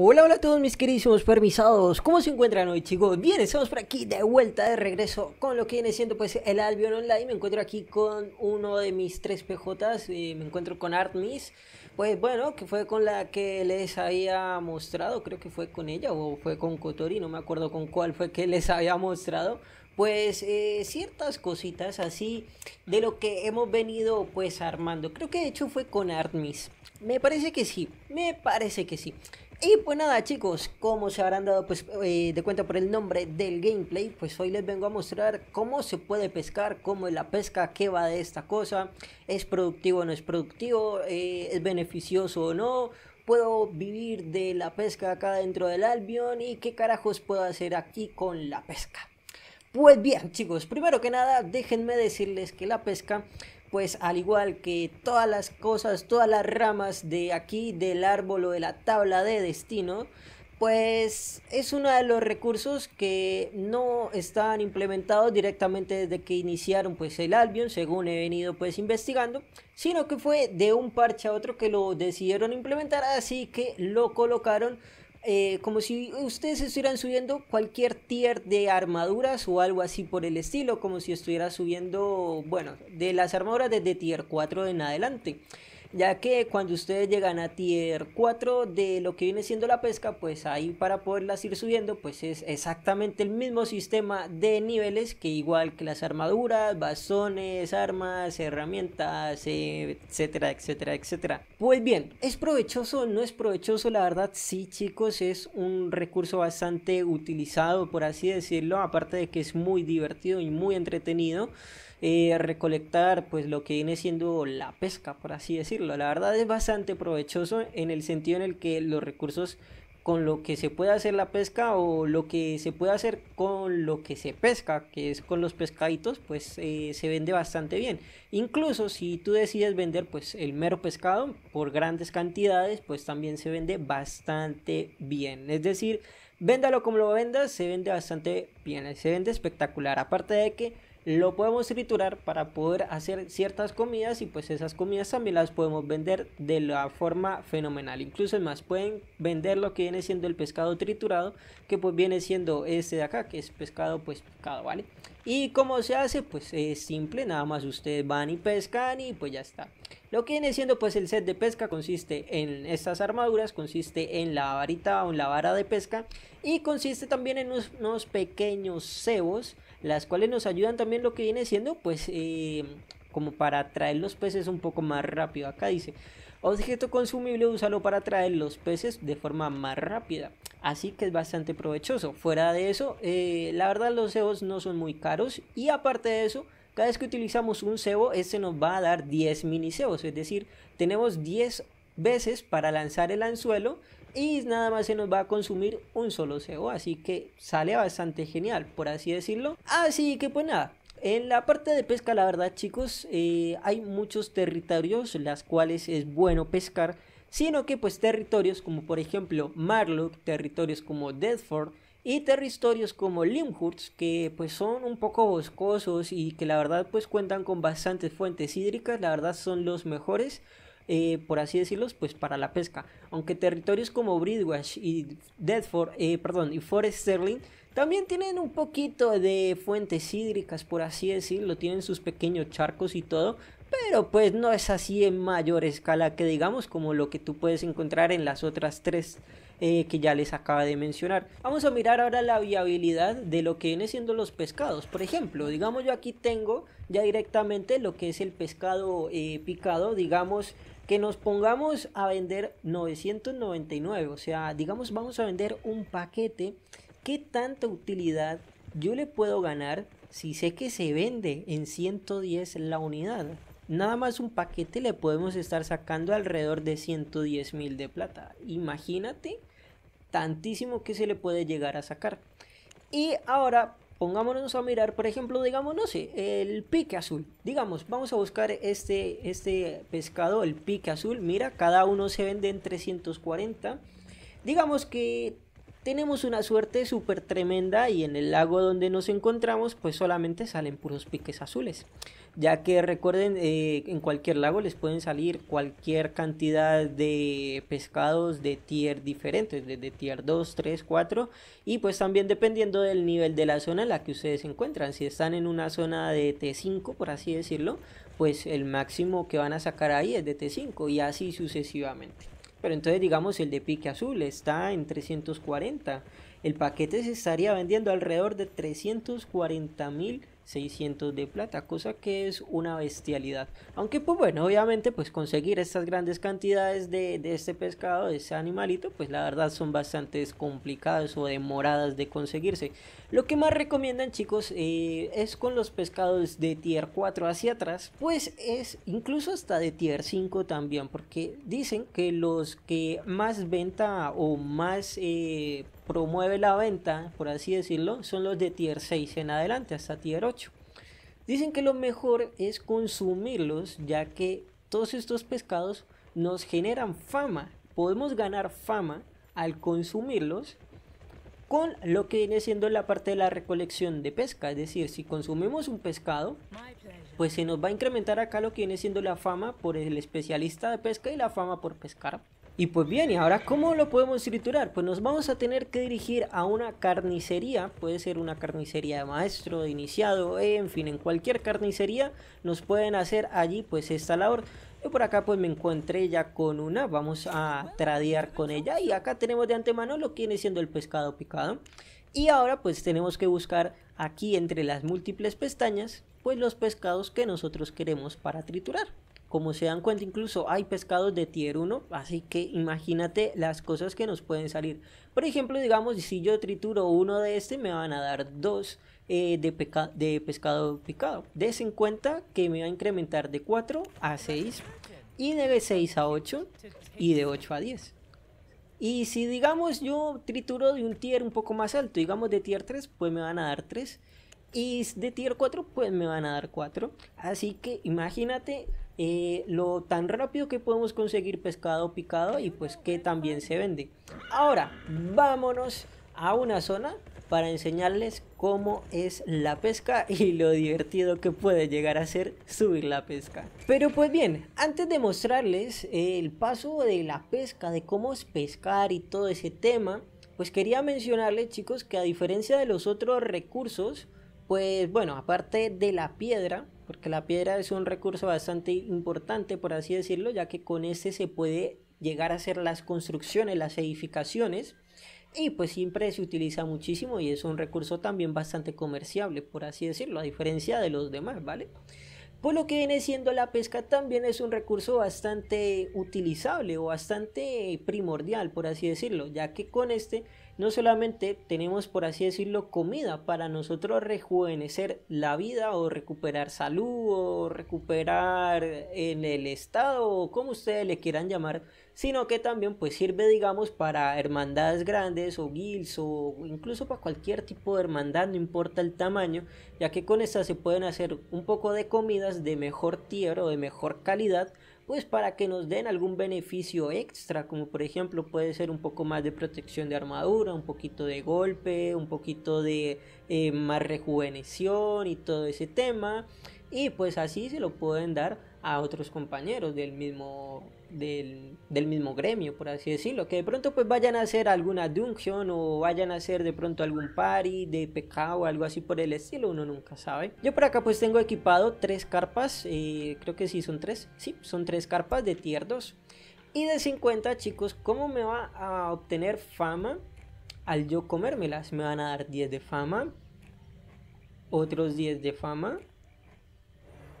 Hola, hola a todos mis queridísimos permisados, ¿cómo se encuentran hoy chicos? Bien, estamos por aquí de vuelta, de regreso con lo que viene siendo pues el Albion Online, me encuentro aquí con uno de mis tres PJs, eh, me encuentro con Artmis, pues bueno, que fue con la que les había mostrado, creo que fue con ella o fue con Kotori, no me acuerdo con cuál fue que les había mostrado, pues eh, ciertas cositas así de lo que hemos venido pues armando, creo que de hecho fue con Artmis, me parece que sí, me parece que sí. Y pues nada chicos, como se habrán dado pues, eh, de cuenta por el nombre del gameplay, pues hoy les vengo a mostrar cómo se puede pescar, cómo es la pesca, qué va de esta cosa, es productivo o no es productivo, eh, es beneficioso o no, puedo vivir de la pesca acá dentro del Albion y qué carajos puedo hacer aquí con la pesca. Pues bien chicos, primero que nada déjenme decirles que la pesca pues al igual que todas las cosas, todas las ramas de aquí, del árbol o de la tabla de destino, pues es uno de los recursos que no están implementados directamente desde que iniciaron pues el Albion, según he venido pues investigando, sino que fue de un parche a otro que lo decidieron implementar, así que lo colocaron eh, como si ustedes estuvieran subiendo cualquier tier de armaduras o algo así por el estilo, como si estuviera subiendo, bueno, de las armaduras desde tier 4 en adelante ya que cuando ustedes llegan a tier 4 de lo que viene siendo la pesca, pues ahí para poderlas ir subiendo, pues es exactamente el mismo sistema de niveles que igual que las armaduras, bastones, armas, herramientas, eh, etcétera, etcétera, etcétera. Pues bien, ¿es provechoso? ¿No es provechoso? La verdad, sí, chicos, es un recurso bastante utilizado, por así decirlo, aparte de que es muy divertido y muy entretenido. Eh, recolectar pues lo que viene siendo la pesca, por así decirlo. La verdad es bastante provechoso en el sentido en el que los recursos con lo que se puede hacer la pesca o lo que se puede hacer con lo que se pesca, que es con los pescaditos, pues eh, se vende bastante bien. Incluso si tú decides vender pues el mero pescado por grandes cantidades, pues también se vende bastante bien. Es decir, véndalo como lo vendas, se vende bastante bien, se vende espectacular. Aparte de que lo podemos triturar para poder hacer ciertas comidas y pues esas comidas también las podemos vender de la forma fenomenal. Incluso más, pueden vender lo que viene siendo el pescado triturado, que pues viene siendo este de acá, que es pescado pues pescado, ¿vale? Y cómo se hace, pues es simple, nada más ustedes van y pescan y pues ya está. Lo que viene siendo pues el set de pesca consiste en estas armaduras, consiste en la varita o en la vara de pesca y consiste también en unos, unos pequeños cebos las cuales nos ayudan también lo que viene siendo pues eh, como para atraer los peces un poco más rápido. Acá dice, objeto consumible, úsalo para atraer los peces de forma más rápida. Así que es bastante provechoso. Fuera de eso, eh, la verdad los cebos no son muy caros y aparte de eso, cada vez que utilizamos un cebo, este nos va a dar 10 mini cebos, es decir, tenemos 10 veces para lanzar el anzuelo y nada más se nos va a consumir un solo CEO así que sale bastante genial, por así decirlo. Así que pues nada, en la parte de pesca, la verdad, chicos, eh, hay muchos territorios las cuales es bueno pescar, sino que pues territorios como por ejemplo Marlock, territorios como Deadford y territorios como Limhurst, que pues son un poco boscosos y que la verdad pues cuentan con bastantes fuentes hídricas, la verdad son los mejores. Eh, por así decirlos, pues para la pesca. Aunque territorios como Bridgewash y Deadford, eh, perdón, y forest Sterling también tienen un poquito de fuentes hídricas, por así decirlo, tienen sus pequeños charcos y todo, pero pues no es así en mayor escala que digamos como lo que tú puedes encontrar en las otras tres eh, que ya les acaba de mencionar. Vamos a mirar ahora la viabilidad de lo que viene siendo los pescados. Por ejemplo, digamos yo aquí tengo ya directamente lo que es el pescado picado, digamos que nos pongamos a vender 999, o sea, digamos vamos a vender un paquete, ¿qué tanta utilidad yo le puedo ganar si sé que se vende en 110 la unidad? Nada más un paquete le podemos estar sacando alrededor de 110 mil de plata. Imagínate tantísimo que se le puede llegar a sacar. Y ahora Pongámonos a mirar, por ejemplo, digamos, no sé, el pique azul. Digamos, vamos a buscar este, este pescado, el pique azul. Mira, cada uno se vende en 340. Digamos que tenemos una suerte súper tremenda y en el lago donde nos encontramos pues solamente salen puros piques azules. Ya que recuerden, eh, en cualquier lago les pueden salir cualquier cantidad de pescados de tier diferentes, desde tier 2, 3, 4 y pues también dependiendo del nivel de la zona en la que ustedes se encuentran. Si están en una zona de T5, por así decirlo, pues el máximo que van a sacar ahí es de T5 y así sucesivamente. Pero entonces digamos el de pique azul está en 340. El paquete se estaría vendiendo alrededor de 340 mil 600 de plata, cosa que es una bestialidad. Aunque pues bueno, obviamente pues conseguir estas grandes cantidades de, este pescado, de ese animalito, pues la verdad son bastante complicadas o demoradas de conseguirse. Lo que más recomiendan chicos eh, es con los pescados de tier 4 hacia atrás, pues es incluso hasta de tier 5 también, porque dicen que los que más venta o más... Eh, promueve la venta, por así decirlo, son los de tier 6 en adelante, hasta tier 8. Dicen que lo mejor es consumirlos, ya que todos estos pescados nos generan fama. Podemos ganar fama al consumirlos con lo que viene siendo la parte de la recolección de pesca. Es decir, si consumimos un pescado, pues se nos va a incrementar acá lo que viene siendo la fama por el especialista de pesca y la fama por pescar. Y pues bien, ¿y ahora cómo lo podemos triturar? Pues nos vamos a tener que dirigir a una carnicería, puede ser una carnicería de maestro, de iniciado, en fin, en cualquier carnicería nos pueden hacer allí pues esta labor. Yo por acá pues me encontré ya con una, vamos a tradear con ella y acá tenemos de antemano lo que viene siendo el pescado picado. Y ahora pues tenemos que buscar aquí entre las múltiples pestañas pues los pescados que nosotros queremos para triturar. Como se dan cuenta, incluso hay pescados de tier 1, así que imagínate las cosas que nos pueden salir. Por ejemplo, digamos, si yo trituro uno de este, me van a dar dos eh, de, de pescado picado. en cuenta que me va a incrementar de 4 a 6, y de 6 a 8, y de 8 a 10. Y si digamos yo trituro de un tier un poco más alto, digamos de tier 3, pues me van a dar 3 y de tier 4, pues me van a dar 4. Así que imagínate eh, lo tan rápido que podemos conseguir pescado picado y pues que también se vende. Ahora, vámonos a una zona para enseñarles cómo es la pesca y lo divertido que puede llegar a ser subir la pesca. Pero pues bien, antes de mostrarles eh, el paso de la pesca, de cómo es pescar y todo ese tema, pues quería mencionarles chicos que a diferencia de los otros recursos, pues bueno, aparte de la piedra, porque la piedra es un recurso bastante importante, por así decirlo, ya que con este se puede llegar a hacer las construcciones, las edificaciones, y pues siempre se utiliza muchísimo y es un recurso también bastante comerciable, por así decirlo, a diferencia de los demás, ¿vale? Por lo que viene siendo la pesca también es un recurso bastante utilizable o bastante primordial, por así decirlo, ya que con este no solamente tenemos, por así decirlo, comida para nosotros rejuvenecer la vida o recuperar salud o recuperar en el estado o como ustedes le quieran llamar, sino que también pues sirve, digamos, para hermandades grandes o guilds o incluso para cualquier tipo de hermandad, no importa el tamaño, ya que con estas se pueden hacer un poco de comidas de mejor tierra o de mejor calidad pues para que nos den algún beneficio extra, como por ejemplo puede ser un poco más de protección de armadura, un poquito de golpe, un poquito de eh, más rejuveneción y todo ese tema y pues así se lo pueden dar a otros compañeros del mismo del, mismo gremio por así decirlo que de pronto pues vayan a hacer alguna dungeon o vayan a hacer de pronto algún party de pecado o algo así por el estilo uno nunca sabe yo por acá pues tengo equipado tres carpas eh, creo que sí son tres sí son tres carpas de tier 2 y de 50 chicos cómo me va a obtener fama al yo comérmelas me van a dar 10 de fama otros 10 de fama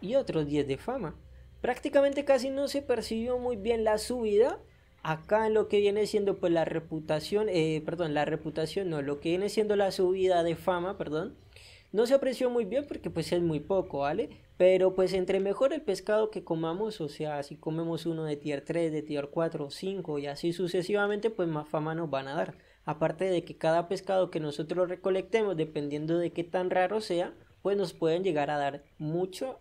y otros 10 de fama. Prácticamente casi no se percibió muy bien la subida. Acá en lo que viene siendo pues la reputación, eh, perdón, la reputación no, lo que viene siendo la subida de fama, perdón, no se apreció muy bien porque pues es muy poco, ¿vale? Pero pues entre mejor el pescado que comamos, o sea, si comemos uno de tier 3, de tier 4, 5 y así sucesivamente, pues más fama nos van a dar. Aparte de que cada pescado que nosotros recolectemos, dependiendo de qué tan raro sea, pues nos pueden llegar a dar mucho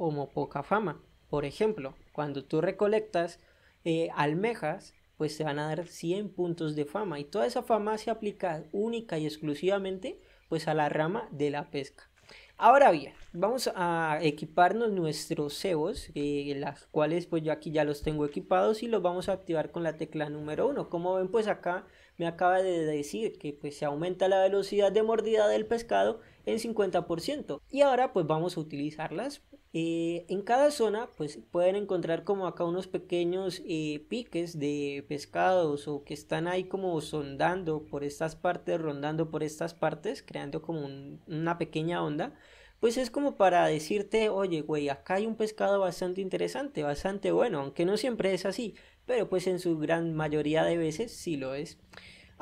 como poca fama. Por ejemplo, cuando tú recolectas eh, almejas, pues te van a dar 100 puntos de fama y toda esa fama se aplica única y exclusivamente pues a la rama de la pesca. Ahora bien, vamos a equiparnos nuestros cebos, eh, las cuales pues yo aquí ya los tengo equipados y los vamos a activar con la tecla número 1. Como ven pues acá me acaba de decir que pues se aumenta la velocidad de mordida del pescado en 50%. Y ahora pues vamos a utilizarlas. Eh, en cada zona pues pueden encontrar como acá unos pequeños eh, piques de pescados o que están ahí como sondando por estas partes, rondando por estas partes, creando como una pequeña onda. Pues es como para decirte, oye, güey, acá hay un pescado bastante interesante, bastante bueno, aunque no siempre es así, pero pues en su gran mayoría de veces sí lo es.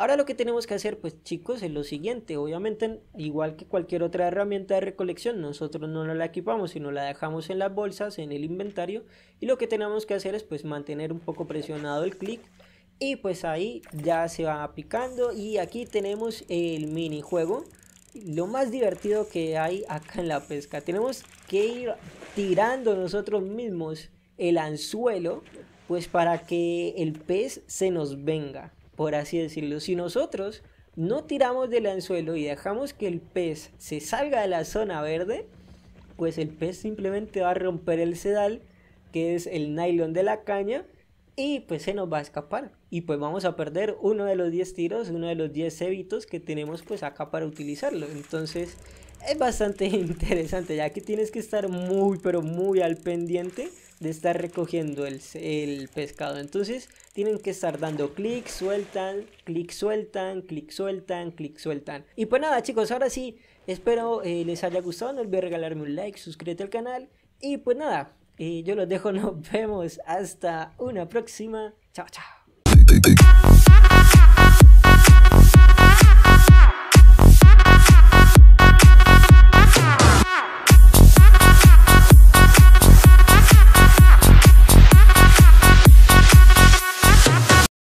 Ahora lo que tenemos que hacer, pues chicos, es lo siguiente. Obviamente, igual que cualquier otra herramienta de recolección, nosotros no la equipamos, sino la dejamos en las bolsas, en el inventario. Y lo que tenemos que hacer es pues mantener un poco presionado el clic. Y pues ahí ya se va aplicando. Y aquí tenemos el minijuego. Lo más divertido que hay acá en la pesca. Tenemos que ir tirando nosotros mismos el anzuelo, pues para que el pez se nos venga por así decirlo. Si nosotros no tiramos del anzuelo y dejamos que el pez se salga de la zona verde, pues el pez simplemente va a romper el sedal, que es el nylon de la caña, y pues se nos va a escapar. Y pues vamos a perder uno de los 10 tiros, uno de los 10 cebitos que tenemos pues acá para utilizarlo. Entonces es bastante interesante, ya que tienes que estar muy, pero muy al pendiente de estar recogiendo el, pescado. Entonces, tienen que estar dando clic, sueltan, clic, sueltan, clic, sueltan, clic, sueltan. Y pues nada, chicos, ahora sí, espero eh, les haya gustado. No olviden regalarme un like, suscríbete al canal. Y pues nada, eh, yo los dejo, nos vemos hasta una próxima. Chao, chao.